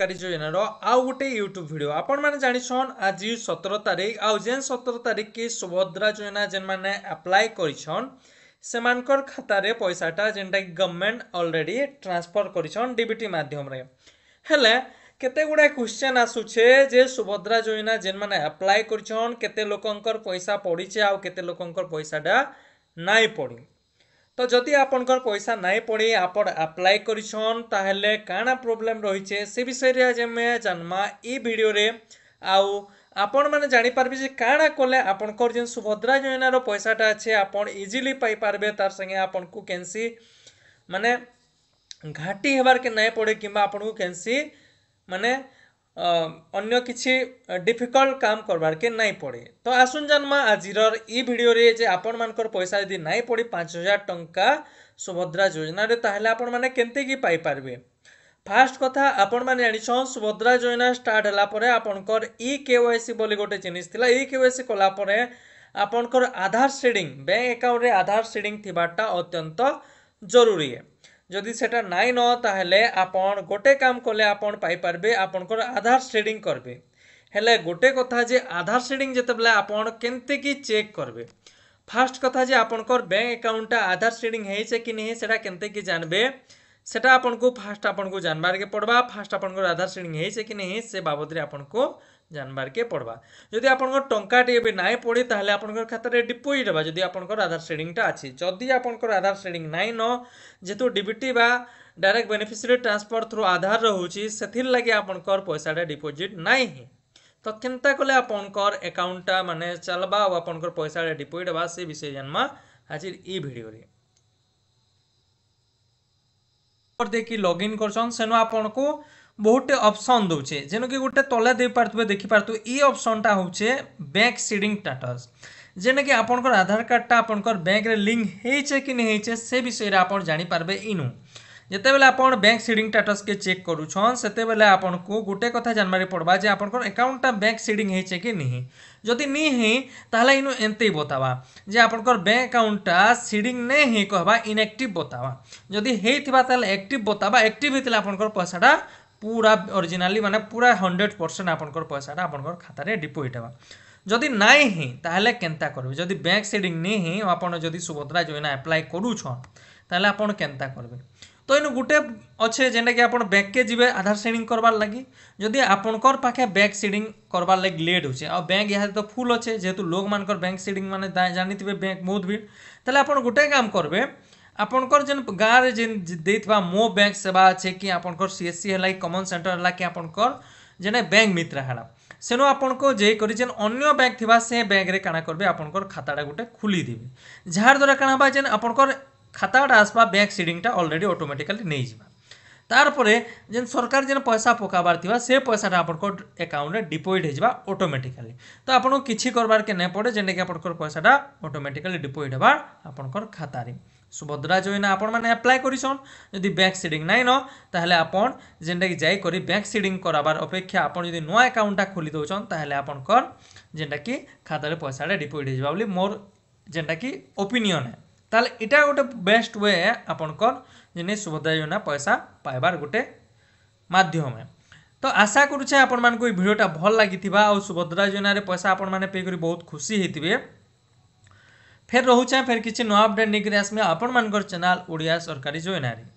କାରି ଯୋଜନାର ଆଉ ଗୋଟେ ୟୁଟ୍ୟୁବ୍ ଭିଡ଼ିଓ ଆପଣମାନେ ଜାଣିଛନ୍ ଆଜି ସତର ତାରିଖ ଆଉ ଯେନ୍ ସତର ତାରିଖକେ ସୁଭଦ୍ରା ଯୋଜନା ଯେନ୍ମାନେ ଆପ୍ଲାଏ କରିଛନ୍ ସେମାନଙ୍କର ଖାତାରେ ପଇସାଟା ଯେନ୍ଟାକି ଗଭର୍ଣ୍ଣମେଣ୍ଟ ଅଲରେଡ଼ି ଟ୍ରାନ୍ସଫର୍ କରିଛନ୍ ଡିବିଟି ମାଧ୍ୟମରେ ହେଲେ କେତେ ଗୁଡ଼ାଏ କ୍ୱେଶ୍ଚନ୍ ଆସୁଛେ ଯେ ସୁଭଦ୍ରା ଯୋଜନା ଯେନ୍ମାନେ ଆପ୍ଲାଏ କରିଛନ୍ କେତେ ଲୋକଙ୍କର ପଇସା ପଡ଼ିଛେ ଆଉ କେତେ ଲୋକଙ୍କର ପଇସାଟା ନାଇଁ ପଡ଼ି তো যদি আপনার পয়সা নাই পড়ে আপন আপ্লাই করছেন তাহলে কাণা প্রোবলেম রয়েছে সে বিষয়ে আজ আমি জানমা এই ভিডিওরে আউ আপন মানে জাঁপারবে যে কাণা কলে আপনার যে সুভদ্রা যোজনার পয়সাটা আছে আপনার ইজিলি পাইপারবে তার সঙ্গে আপনার কেনসি মানে ঘাটি হবার কে নাই পড়ে কিংবা আপনার কেনসি মানে ଅନ୍ୟ କିଛି ଡିଫିକଲ୍ଟ କାମ କରବାର୍କେ ନାଇଁ ପଡ଼େ ତ ଆସୁନ୍ ଜାନ୍ମା ଆଜିରର୍ ଇ ଭିଡ଼ିଓରେ ଯେ ଆପଣମାନଙ୍କର ପଇସା ଯଦି ନାଇଁ ପଡ଼ି ପାଞ୍ଚ ହଜାର ଟଙ୍କା ସୁଭଦ୍ରା ଯୋଜନାରେ ତାହେଲେ ଆପଣମାନେ କେନ୍ତିକି ପାଇପାରିବେ ଫାର୍ଷ୍ଟ କଥା ଆପଣମାନେ ଜାଣିଛନ୍ ସୁଭଦ୍ରା ଯୋଜନା ଷ୍ଟାର୍ଟ ହେଲା ପରେ ଆପଣଙ୍କର ଇ କେ ୱାଇ ସି ବୋଲି ଗୋଟେ ଜିନିଷ ଥିଲା ଇ କେ ୱାଇ ସି କଲା ପରେ ଆପଣଙ୍କର ଆଧାର ସିଡ଼ିଂ ବ୍ୟାଙ୍କ ଆକାଉଣ୍ଟରେ ଆଧାର ସିଡ଼ିଂ ଥିବାଟା ଅତ୍ୟନ୍ତ ଜରୁରୀ যদি সেটা নাই ন ତାହେଲେ ଆପଣ ଗୋଟେ କାମ କଲେ ଆପଣ ପାଇପାରିବେ ଆପଣଙ୍କର ଆଧାର ସେଡ଼ିଂ କରିବେ ହେଲେ ଗୋଟେ କଥା ଯେ ଆଧାର ସେଡ଼ିଂ ଯେତେବେଳେ ଆପଣ କେମିତିକି ଚେକ୍ କରିବେ ଫାର୍ଷ୍ଟ କଥା ଯେ ଆପଣଙ୍କର ବ୍ୟାଙ୍କ ଆକାଉଣ୍ଟଟା ଆଧାର ସେଡ଼ିଂ ହେଇଛେ କି ନାହିଁ ସେଟା କେମିତିକି ଜାଣିବେ ସେଟା ଆପଣଙ୍କୁ ଫାଷ୍ଟ ଆପଣଙ୍କୁ ଜାଣିବାର୍କେ ପଡ଼ବା ଫାଷ୍ଟ ଆପଣଙ୍କର ଆଧାର ଶ୍ରେଣୀ ହେଇଛେ କି ନେଇ ସେ ବାବଦରେ ଆପଣଙ୍କୁ ଜାଣିବାର୍କେ ପଡ଼ବା ଯଦି ଆପଣଙ୍କର ଟଙ୍କାଟି ଏବେ ନାଇଁ ପଡ଼େ ତାହେଲେ ଆପଣଙ୍କର ଖାତାରେ ଡିପୋଜିଟ୍ ହେବା ଯଦି ଆପଣଙ୍କର ଆଧାର ଶ୍ରେଣୀଟା ଅଛି ଯଦି ଆପଣଙ୍କର ଆଧାର ଶ୍ରେଣୀ ନାଇଁ ନ ଯେହେତୁ ଡିବିଟି ବା direct beneficiary transfer through Aadhaar ରହୁଛି ସେଥିର୍ଲାଗି ଆପଣଙ୍କର ପଇସାଟା ଡିପୋଜିଟ୍ ନାଇଁ ହିଁ ତ କେନ୍ତା କଲେ ଆପଣଙ୍କର ଆକାଉଣ୍ଟଟା ମାନେ ଚାଲ୍ବା ଆଉ ଆପଣଙ୍କର ପଇସାଟା ଡିପୋଜିଟ୍ ହେବା ସେ ବିଷୟ ଜାନ୍ମା ଆଜିର ଇ ଭିଡ଼ିଓରେ પર દેખી ଲଗ୍ଇନ୍ କରୁଛନ୍ ସେନୁ ଆପଣଙ୍କୁ ବହୁତଟେ ଅପସନ୍ ଦେଉଛେ ଯେନକି ଗୋଟେ ତଲେ ଦେଇପାରୁଥିବେ ଦେଖିପାରୁଥିବେ ଇ ଅପସନ୍ଟା ହେଉଛେ ବ୍ୟାଙ୍କ ସିଡ଼ିଂ ଷ୍ଟାଟସ୍ ଯେନ୍ଟାକି ଆପଣଙ୍କର ଆଧାର କାର୍ଡ଼ଟା ଆପଣଙ୍କର ବ୍ୟାଙ୍କରେ ଲିଙ୍କ ହେଇଛେ କି ନି ହେଇଛେ ସେ ବିଷୟରେ ଆପଣ ଜାଣିପାରିବେ ଇନୁ যেতবে আপনার ব্যাঙ্ক সিডিং স্টাটসকে চেক করুছন সেতবে আপনার গোটে কথা জানবার পড়বা যে আপনার আকাউন্টটা ব্যাঙ্ক সিডিং হয়েছে কি নি যদি নি হি তাহলে ইনু এমতেই বতাবা যে আপনার ব্যাঙ্ক আকাউন্টটা সিডিং নে হি কহবা ইনএক্টিভ বতাবা যদি হয়েথিবা তাহলে একটিভ বতাবা একটিভ হয়েছে আপনার পয়সাটা পুরা অরিজিনালি মানে পুরা হন্ড্রেড পরসেন্ট আপনার পয়সাটা আপনার খাতার ডিপোজিট হবা যদি নাই হি তাহলে কেন্তা করবে যদি ব্যাঙ্ক সিডিং নি হি আপনার যদি সুভদ্রা যোজনা আপ্লাই করুছন তাহলে আপনার কেন্তা করবে ତ ଏନୁ ଗୁଟେ ଅଛେ ଯେନ୍ଟାକି ଆପଣ ବ୍ୟାଙ୍କ୍କେ ଯିବେ ଆଧାର ସିଡ଼ିଂ କରବାର୍ ଲାଗି ଯଦି ଆପଣଙ୍କର ପାଖେ ବ୍ୟାଙ୍କ୍ ସିଡ଼ିଂ କରବାର୍ ଲାଗି ଲେଟ୍ ହଉଛେ ଆଉ ବ୍ୟାଙ୍କ୍ ଇହାଦେ ତ ଫୁଲ୍ ଅଛେ ଯେହେତୁ ଲୋକମାନଙ୍କର ବ୍ୟାଙ୍କ୍ ସିଡ଼ିଂ ମାନେ ଜାଣିଥିବେ ବ୍ୟାଙ୍କ୍ ବହୁତ ଭିଡ଼ ତାହେଲେ ଆପଣ ଗୋଟେ କାମ କରବେ ଆପଣଙ୍କର ଯେନ୍ ଗାଁରେ ଯେନ୍ ଦେଇଥିବା ମୋ ବ୍ୟାଙ୍କ୍ ସେବା ଅଛେ କି ଆପଣଙ୍କର ସି ଏସ୍ ସି ହେଲା କି କମନ୍ ସେଣ୍ଟର ହେଲା କି ଆପଣଙ୍କର ଯେନେ ବ୍ୟାଙ୍କ୍ ମିତ୍ର ହେଲା ସେନୁ ଆପଣଙ୍କୁ ଯାଇକରି ଯେନ୍ ଅନ୍ୟ ବ୍ୟାଙ୍କ୍ ଥିବା ସେ ବ୍ୟାଙ୍କ୍ରେ କାଣା କରିବେ ଆପଣଙ୍କର ଖାତାଟା ଗୋଟେ ଖୋଲିଦେବେ ଯାହାର ଦ୍ୱାରା କାଣା ହେବା ଯେନ୍ ଆପଣଙ୍କର খাতাটা আসবা ব্যাঙ্ক সিডিংটা অলরেডি অটোমেটিকালি নেইযা তারপরে যে সরকার যে পয়সা পকাবার থিবা সে পয়সাটা আপনার একাউন্টে ডিপোজিট হয়ে যা অটোমেটিকালি তো আপনার কিছু করবার কে নাই পড়ে যেটাকি আপনার পয়সাটা অটোমেটিকালি ডিপোজিট হবা আপনার খাতারে সুভদ্রা যোজনা আপন মানে আপ্লাই করিছন যদি ব্যাঙ্ক সিডিং নাই ন তাহলে আপন যেটাকি যাই করে ব্যাঙ্ক সিডিং করাবার অপেক্ষা আপন যদি নয় একাউন্টটা খোলি দেছেন তাহলে আপনার যেটাকি খাতারে পয়সাটা ডিপোজিট হয়ে যা বলে মোর যেটাকি ওপিনিয়ন হ্যাঁ তাহলে এটা গোটে বেস্ট ওয়ে আপনার যিনি সুভদ্রা যোজনা পয়সা পাইবার গোটে মাধ্যমে তো আশা করছে আপন মানুষ এই ভিডিওটা ভাল লাগি আর সুভদ্রা যোজনার পয়সা আপন মানে পে করে বহুত খুশি হইতবে ফের রহুছে ফের কিছু নয় আপডেট নিয়ে আসবে আপন মানকর চ্যানেল ওড়িয়া সরকারি যোজনারে